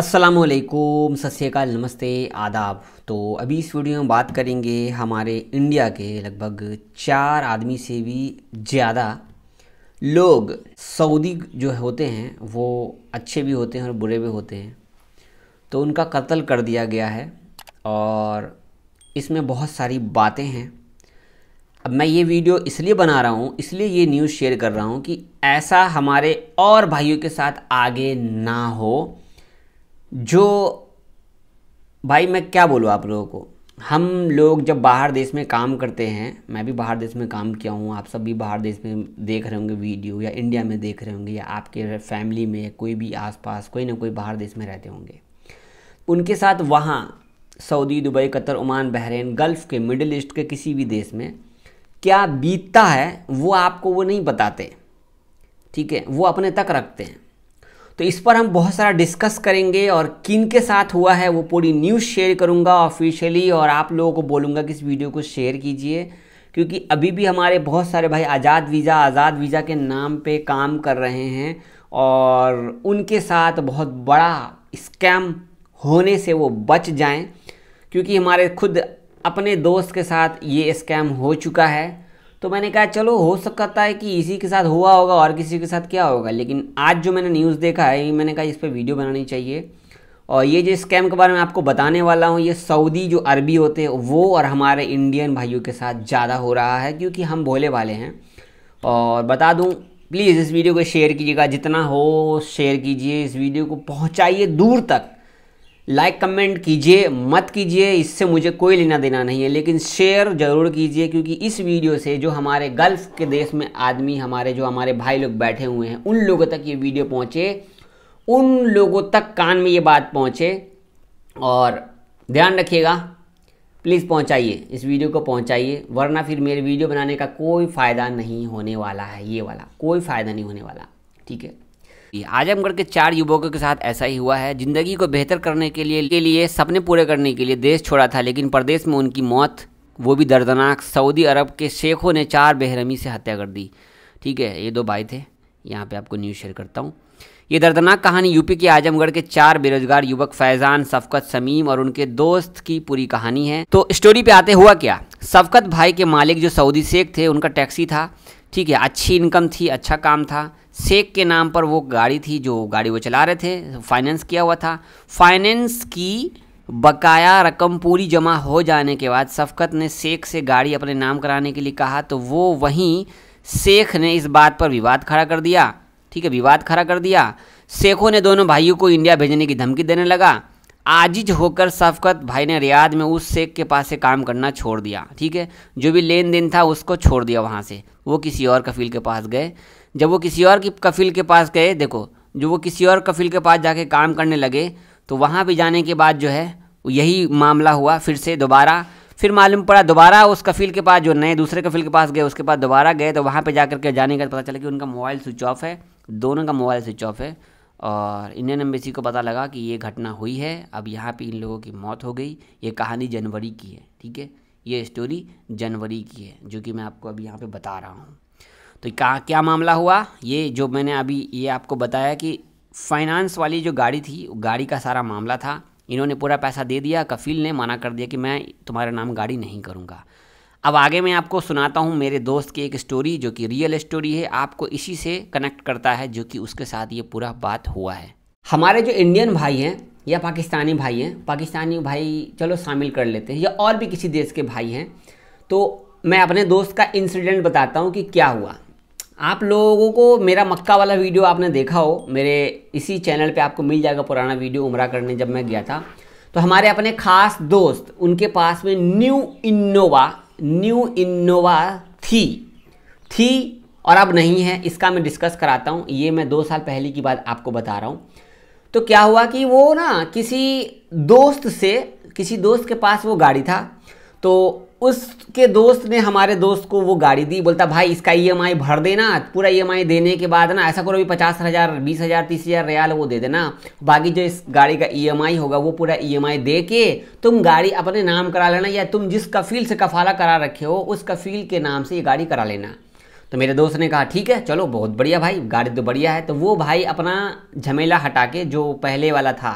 असलकुम सत्यकाल नमस्ते आदाब तो अभी इस वीडियो में बात करेंगे हमारे इंडिया के लगभग चार आदमी से भी ज़्यादा लोग सऊदी जो होते हैं वो अच्छे भी होते हैं और बुरे भी होते हैं तो उनका कत्ल कर दिया गया है और इसमें बहुत सारी बातें हैं अब मैं ये वीडियो इसलिए बना रहा हूँ इसलिए ये न्यूज़ शेयर कर रहा हूँ कि ऐसा हमारे और भाइयों के साथ आगे ना हो जो भाई मैं क्या बोलूँ आप लोगों को हम लोग जब बाहर देश में काम करते हैं मैं भी बाहर देश में काम किया हूँ आप सब भी बाहर देश में देख रहे होंगे वीडियो या इंडिया में देख रहे होंगे या आपके फैमिली में कोई भी आसपास कोई ना कोई बाहर देश में रहते होंगे उनके साथ वहाँ Saudi Dubai Qatar Oman Bahrain Gulf के मिडिल ईस्ट के किसी भी देश में क्या बीतता है वो आपको वो नहीं बताते ठीक है वो अपने तक रखते हैं तो इस पर हम बहुत सारा डिस्कस करेंगे और किन के साथ हुआ है वो पूरी न्यूज़ शेयर करूँगा ऑफिशियली और आप लोगों को बोलूँगा कि इस वीडियो को शेयर कीजिए क्योंकि अभी भी हमारे बहुत सारे भाई आज़ाद वीज़ा आज़ाद वीज़ा के नाम पे काम कर रहे हैं और उनके साथ बहुत बड़ा स्कैम होने से वो बच जाएं क्योंकि हमारे खुद अपने दोस्त के साथ ये स्कैम हो चुका है तो मैंने कहा चलो हो सकता है कि इसी के साथ हुआ होगा और किसी के साथ क्या होगा लेकिन आज जो मैंने न्यूज़ देखा है मैंने कहा इस पर वीडियो बनानी चाहिए और ये जो स्कैम के बारे में आपको बताने वाला हूँ ये सऊदी जो अरबी होते हैं वो और हमारे इंडियन भाइयों के साथ ज़्यादा हो रहा है क्योंकि हम भोले वाले हैं और बता दूँ प्लीज़ इस वीडियो को शेयर कीजिएगा जितना हो शेयर कीजिए इस वीडियो को पहुँचाइए दूर तक लाइक कमेंट कीजिए मत कीजिए इससे मुझे कोई लेना देना नहीं है लेकिन शेयर ज़रूर कीजिए क्योंकि इस वीडियो से जो हमारे गल्फ़ के देश में आदमी हमारे जो हमारे भाई लोग बैठे हुए हैं उन लोगों तक ये वीडियो पहुँचे उन लोगों तक कान में ये बात पहुँचे और ध्यान रखिएगा प्लीज़ पहुँचाइए इस वीडियो को पहुँचाइए वरना फिर मेरे वीडियो बनाने का कोई फ़ायदा नहीं होने वाला है ये वाला कोई फ़ायदा नहीं होने वाला ठीक है आजमगढ़ के चार युवकों के साथ ऐसा ही हुआ है जिंदगी को बेहतर करने के लिए के लिए सपने पूरे करने के लिए देश छोड़ा था लेकिन प्रदेश में उनकी मौत वो भी दर्दनाक सऊदी अरब के शेखों ने चार बेहरमी से हत्या कर दी ठीक है ये दो भाई थे यहाँ पे आपको न्यूज़ शेयर करता हूँ ये दर्दनाक कहानी यूपी के आजमगढ़ के चार बेरोजगार युवक फैजान सफकत समीम और उनके दोस्त की पूरी कहानी है तो स्टोरी पे आते हुआ क्या सफकत भाई के मालिक जो सऊदी शेख थे उनका टैक्सी था ठीक है अच्छी इनकम थी अच्छा काम था शेख के नाम पर वो गाड़ी थी जो गाड़ी वो चला रहे थे फाइनेंस किया हुआ था फाइनेंस की बकाया रकम पूरी जमा हो जाने के बाद शफकत ने शेख से गाड़ी अपने नाम कराने के लिए कहा तो वो वहीं शेख ने इस बात पर विवाद खड़ा कर दिया ठीक है विवाद खड़ा कर दिया शेखों ने दोनों भाइयों को इंडिया भेजने की धमकी देने लगा आजिज होकर शफकत भाई ने रियाद में उस शेख के पास से काम करना छोड़ दिया ठीक है जो भी लेन देन था उसको छोड़ दिया वहाँ से वो किसी और कफील के पास गए जब वो किसी और की कफिल के पास गए देखो जो वो किसी और कफिल के पास जाके काम करने लगे तो वहाँ भी जाने के बाद जो है यही मामला हुआ फिर से दोबारा फिर मालूम पड़ा दोबारा उस कफील के पास जो नए दूसरे कफील के पास गए उसके पास दोबारा गए तो वहाँ पर जा के जाने का पता चला कि उनका मोबाइल स्विच ऑफ है दोनों का मोबाइल स्विच ऑफ है और इंडियन एम्बेसी को पता लगा कि ये घटना हुई है अब यहाँ पे इन लोगों की मौत हो गई ये कहानी जनवरी की है ठीक है ये स्टोरी जनवरी की है जो कि मैं आपको अभी यहाँ पर बता रहा हूँ तो क्या क्या मामला हुआ ये जो मैंने अभी ये आपको बताया कि फाइनेंस वाली जो गाड़ी थी गाड़ी का सारा मामला था इन्होंने पूरा पैसा दे दिया कफील ने मना कर दिया कि मैं तुम्हारे नाम गाड़ी नहीं करूँगा अब आगे मैं आपको सुनाता हूँ मेरे दोस्त की एक स्टोरी जो कि रियल स्टोरी है आपको इसी से कनेक्ट करता है जो कि उसके साथ ये पूरा बात हुआ है हमारे जो इंडियन भाई हैं या पाकिस्तानी भाई हैं पाकिस्तानी भाई चलो शामिल कर लेते हैं या और भी किसी देश के भाई हैं तो मैं अपने दोस्त का इंसिडेंट बताता हूँ कि क्या हुआ आप लोगों को मेरा मक्का वाला वीडियो आपने देखा हो मेरे इसी चैनल पे आपको मिल जाएगा पुराना वीडियो उमरा करने जब मैं गया था तो हमारे अपने खास दोस्त उनके पास में न्यू इनोवा न्यू इनोवा थी थी और अब नहीं है इसका मैं डिस्कस कराता हूँ ये मैं दो साल पहले की बात आपको बता रहा हूँ तो क्या हुआ कि वो ना किसी दोस्त से किसी दोस्त के पास वो गाड़ी था तो उसके दोस्त ने हमारे दोस्त को वो गाड़ी दी बोलता भाई इसका ईएमआई e भर देना पूरा ईएमआई e देने के बाद ना ऐसा करो भी पचास हज़ार बीस हज़ार तीस हज़ार रियाल वो दे देना बाकी जो इस गाड़ी का ईएमआई e होगा वो पूरा ईएमआई दे के तुम गाड़ी अपने नाम करा लेना या तुम जिस कफील से कफाला करा रखे हो उस कफील के नाम से ये गाड़ी करा लेना तो मेरे दोस्त ने कहा ठीक है चलो बहुत बढ़िया भाई गाड़ी तो बढ़िया है तो वो भाई अपना झमेला हटा के जो पहले वाला था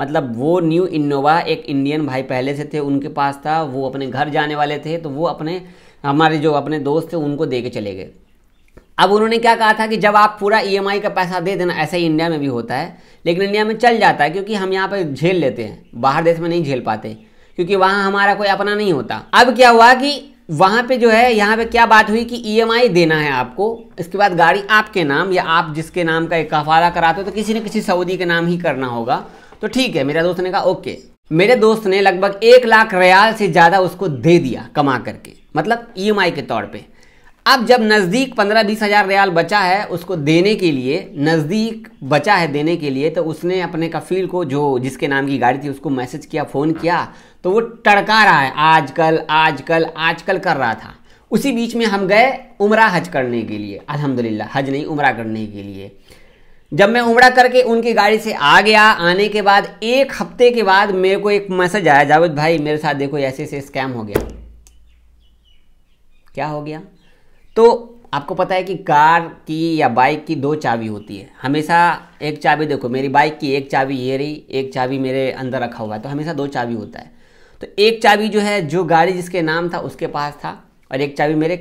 मतलब वो न्यू इनोवा एक इंडियन भाई पहले से थे उनके पास था वो अपने घर जाने वाले थे तो वो अपने हमारे जो अपने दोस्त थे उनको दे के चले गए अब उन्होंने क्या कहा था कि जब आप पूरा ई e का पैसा दे देना ऐसा ही इंडिया में भी होता है लेकिन इंडिया में चल जाता है क्योंकि हम यहाँ पर झेल लेते हैं बाहर देश में नहीं झेल पाते क्योंकि वहाँ हमारा कोई अपना नहीं होता अब क्या हुआ कि वहाँ पे जो है यहाँ पे क्या बात हुई कि ई e देना है आपको इसके बाद गाड़ी आपके नाम या आप जिसके नाम का एक कफारा कराते हो तो किसी न किसी सऊदी के नाम ही करना होगा तो ठीक है मेरा दोस्त ने कहा ओके मेरे दोस्त ने लगभग एक लाख रियाल से ज़्यादा उसको दे दिया कमा करके मतलब ई e के तौर पर अब जब नज़दीक पंद्रह बीस हज़ार रियाल बचा है उसको देने के लिए नज़दीक बचा है देने के लिए तो उसने अपने कफील को जो जिसके नाम की गाड़ी थी उसको मैसेज किया फ़ोन किया तो वो टड़का रहा है आजकल आजकल आजकल कर रहा था उसी बीच में हम गए उमरा हज करने के लिए अल्हम्दुलिल्लाह हज नहीं उमरा करने के लिए जब मैं उमड़ा करके उनकी गाड़ी से आ गया आने के बाद एक हफ्ते के बाद मेरे को एक मैसेज आया जावेद भाई मेरे साथ देखो ऐसे ऐसे स्कैम हो गया क्या हो गया तो आपको पता है कि कार की या बाइक की दो चाबी होती है हमेशा एक चाबी देखो मेरी बाइक की एक चाबी ये रही एक चाबी मेरे अंदर रखा हुआ है तो हमेशा दो चाबी होता है तो एक चाबी जो है जो गाड़ी जिसके नाम था उसके पास था और एक चाबी मेरे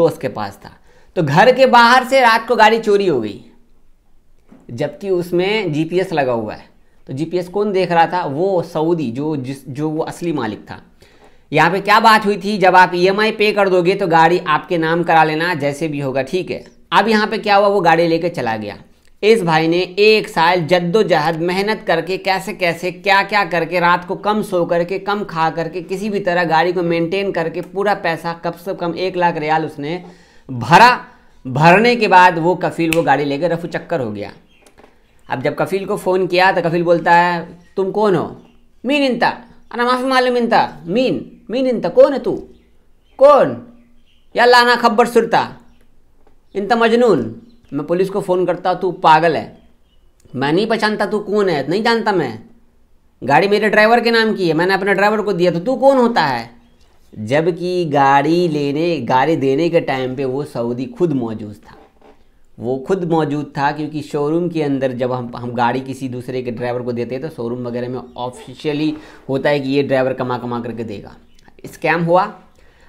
दोस्त के पास था तो घर के बाहर से रात को गाड़ी चोरी हो गई जबकि उसमें जीपीएस लगा हुआ है तो जीपीएस कौन देख रहा था वो सऊदी जो जिस जो वो असली मालिक था यहाँ पे क्या बात हुई थी जब आप ईएमआई e पे कर दोगे तो गाड़ी आपके नाम करा लेना जैसे भी होगा ठीक है अब यहाँ पे क्या हुआ वो गाड़ी लेके चला गया इस भाई ने एक साल जद्दोजहद मेहनत करके कैसे कैसे क्या क्या करके रात को कम सो करके कम खा करके किसी भी तरह गाड़ी को मेंटेन करके पूरा पैसा कम से कम एक लाख रियाल उसने भरा भरने के बाद वो कफील वो गाड़ी लेकर रफू चक्कर हो गया अब जब कफील को फ़ोन किया तो कफील बोलता है तुम कौन हो मीन इंता अना माफ़ी मालूम इंता मीन मीन इंता कौन है तू कौन या लाना खबर सुरता इंता मजनून मैं पुलिस को फ़ोन करता तू पागल है मैं नहीं पहचानता तू कौन है नहीं जानता मैं गाड़ी मेरे ड्राइवर के नाम की है मैंने अपने ड्राइवर को दिया तो तू कौन होता है जबकि गाड़ी लेने गाड़ी देने के टाइम पे वो सऊदी खुद मौजूद था वो खुद मौजूद था क्योंकि शोरूम के अंदर जब हम हम गाड़ी किसी दूसरे के ड्राइवर को देते हैं तो शोरूम वगैरह में ऑफिशियली होता है कि ये ड्राइवर कमा कमा करके देगा स्कैम हुआ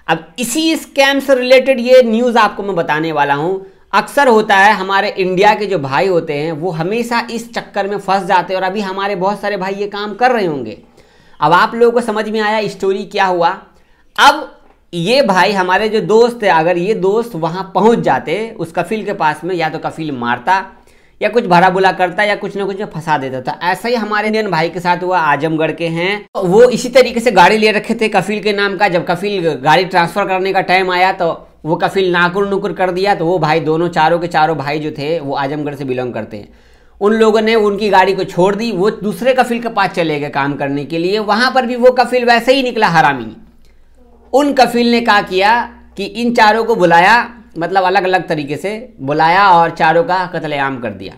अब इसी स्कैम से रिलेटेड ये न्यूज़ आपको मैं बताने वाला हूँ अक्सर होता है हमारे इंडिया के जो भाई होते हैं वो हमेशा इस चक्कर में फंस जाते हैं और अभी हमारे बहुत सारे भाई ये काम कर रहे होंगे अब आप लोगों को समझ में आया स्टोरी क्या हुआ अब ये भाई हमारे जो दोस्त है अगर ये दोस्त वहाँ पहुँच जाते उस कफिल के पास में या तो कफिल मारता या कुछ भरा बुला करता या कुछ ना कुछ में फंसा देता था तो ऐसा ही हमारे इंडियन भाई के साथ हुआ आजमगढ़ के हैं वो इसी तरीके से गाड़ी ले रखे थे कफिल के नाम का जब कफिल गाड़ी ट्रांसफर करने का टाइम आया तो वो कफिल नाकुर नुकुर कर दिया तो वो भाई दोनों चारों के चारों भाई जो थे वो आजमगढ़ से बिलोंग करते हैं उन लोगों ने उनकी गाड़ी को छोड़ दी वो दूसरे कफिल के पास चले गए काम करने के लिए वहाँ पर भी वो कफिल वैसे ही निकला हरामी उन कफील ने कहा किया कि इन चारों को बुलाया मतलब अलग अलग तरीके से बुलाया और चारों का कत्लेआम कर दिया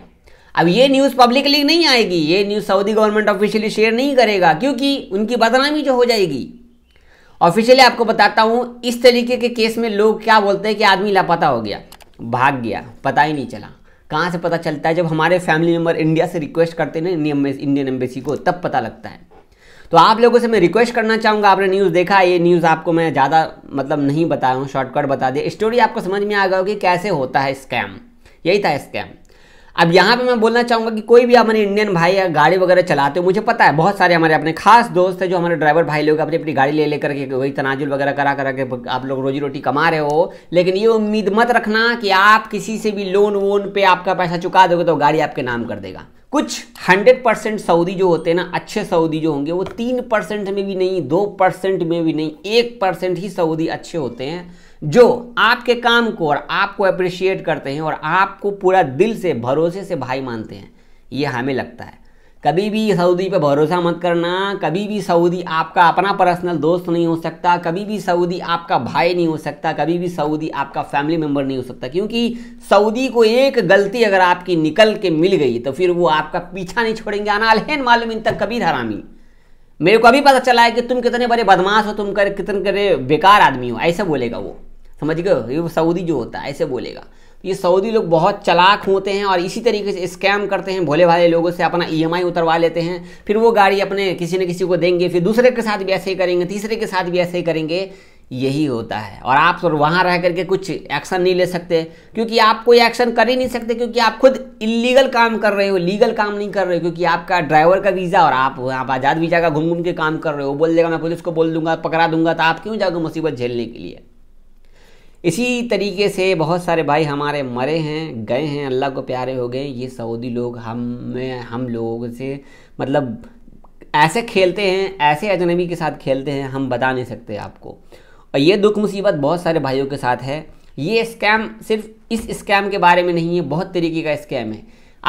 अब ये न्यूज़ पब्लिकली नहीं आएगी ये news Saudi government officially share नहीं करेगा क्योंकि उनकी बदनामी जो हो जाएगी ऑफिशियली आपको बताता हूँ इस तरीके के केस में लोग क्या बोलते हैं कि आदमी लापता हो गया भाग गया पता ही नहीं चला कहाँ से पता चलता है जब हमारे फैमिली मेम्बर इंडिया से रिक्वेस्ट करते हैं इंडियन एम्बेसी को तब पता लगता है तो आप लोगों से मैं रिक्वेस्ट करना चाहूँगा आपने न्यूज़ देखा ये न्यूज़ आपको मैं ज़्यादा मतलब नहीं बताया हूँ शॉर्टकट बता दिया स्टोरी आपको समझ में आ गया कि कैसे होता है स्कैम यही था स्कैम अब यहाँ पे मैं बोलना चाहूँगा कि कोई भी हमारे इंडियन भाई या गाड़ी वगैरह चलाते हो मुझे पता है बहुत सारे हमारे अपने खास दोस्त हैं जो हमारे ड्राइवर भाई लोग अपनी अपनी गाड़ी ले लेकर के वही तनाजुल वगैरह करा करा के आप लोग रोजी रोटी कमा रहे हो लेकिन ये उम्मीद मत रखना कि आप किसी से भी लोन वोन पे आपका पैसा चुका दोगे तो गाड़ी आपके नाम कर देगा कुछ हंड्रेड परसेंट सऊदी जो होते हैं ना अच्छे सऊदी जो होंगे वो तीन परसेंट में भी नहीं दो परसेंट में भी नहीं एक परसेंट ही सऊदी अच्छे होते हैं जो आपके काम को और आपको अप्रिशिएट करते हैं और आपको पूरा दिल से भरोसे से भाई मानते हैं ये हमें लगता है कभी भी सऊदी पे भरोसा मत करना कभी भी सऊदी आपका अपना पर्सनल दोस्त नहीं हो सकता कभी भी सऊदी आपका भाई नहीं हो सकता कभी भी सऊदी आपका फैमिली मेम्बर नहीं हो सकता क्योंकि सऊदी को एक गलती अगर आपकी निकल के मिल गई तो फिर वो आपका पीछा नहीं छोड़ेंगे आना अलहन मालूम इन तक कभी हरामी मेरे को अभी पता चला है कि तुम कितने बड़े बदमाश हो तुम कर कितने बड़े बेकार आदमी हो ऐसे बोलेगा वो समझ गए ये सऊदी जो होता है ऐसे बोलेगा ये सऊदी लोग बहुत चलाक होते हैं और इसी तरीके से स्कैम करते हैं भोले भाले लोगों से अपना ई e उतरवा लेते हैं फिर वो गाड़ी अपने किसी न किसी को देंगे फिर दूसरे के साथ भी ऐसे ही करेंगे तीसरे के साथ भी ऐसे ही करेंगे यही होता है और आप सर तो वहाँ रह करके कुछ एक्शन नहीं ले सकते क्योंकि आप कोई एक्शन कर ही नहीं सकते क्योंकि आप खुद इलीगल काम कर रहे हो लीगल काम नहीं कर रहे हो क्योंकि आपका ड्राइवर का वीज़ा और आप आप आज़ाद वीज़ा का घूम घूम के काम कर रहे हो बोल देगा मैं पुलिस को बोल दूंगा पकड़ा दूंगा तो आप क्यों जाओगे मुसीबत झेलने के लिए इसी तरीके से बहुत सारे भाई हमारे मरे हैं गए हैं अल्लाह को प्यारे हो गए ये सऊदी लोग हम में हम लोगों से मतलब ऐसे खेलते हैं ऐसे अजनबी के साथ खेलते हैं हम बता नहीं सकते आपको और ये दुख मुसीबत बहुत सारे भाइयों के साथ है ये स्कैम सिर्फ इस स्कैम के बारे में नहीं है बहुत तरीके का स्कैम है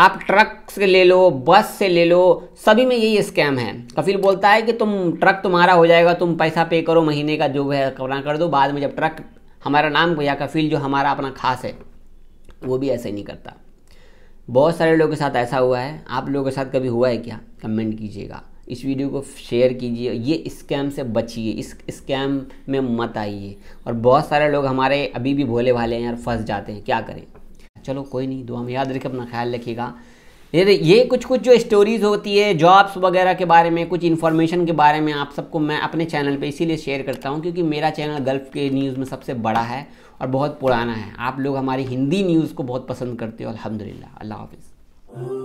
आप ट्रक से ले लो बस से ले लो सभी में यही स्कैम है कफिल बोलता है कि तुम ट्रक तुम्हारा हो जाएगा तुम पैसा पे करो महीने का जो है कपड़ा कर दो बाद में जब ट्रक हमारा नाम भैया का फील जो हमारा अपना खास है वो भी ऐसा ही नहीं करता बहुत सारे लोगों के साथ ऐसा हुआ है आप लोगों के साथ कभी हुआ है क्या कमेंट कीजिएगा इस वीडियो को शेयर कीजिए ये स्कैम से बचिए इस स्कैम में मत आइए और बहुत सारे लोग हमारे अभी भी भोले भाले हैं यार फंस जाते हैं क्या करें चलो कोई नहीं दुआ में याद रखिए अपना ख्याल रखिएगा ये ये कुछ कुछ जो स्टोरीज़ होती है जॉब्स वगैरह के बारे में कुछ इन्फॉर्मेशन के बारे में आप सबको मैं अपने चैनल पे इसीलिए शेयर करता हूँ क्योंकि मेरा चैनल गल्फ़ के न्यूज़ में सबसे बड़ा है और बहुत पुराना है आप लोग हमारी हिंदी न्यूज़ को बहुत पसंद करते हो अलहमदिल्ला अल्लाह हाफिज़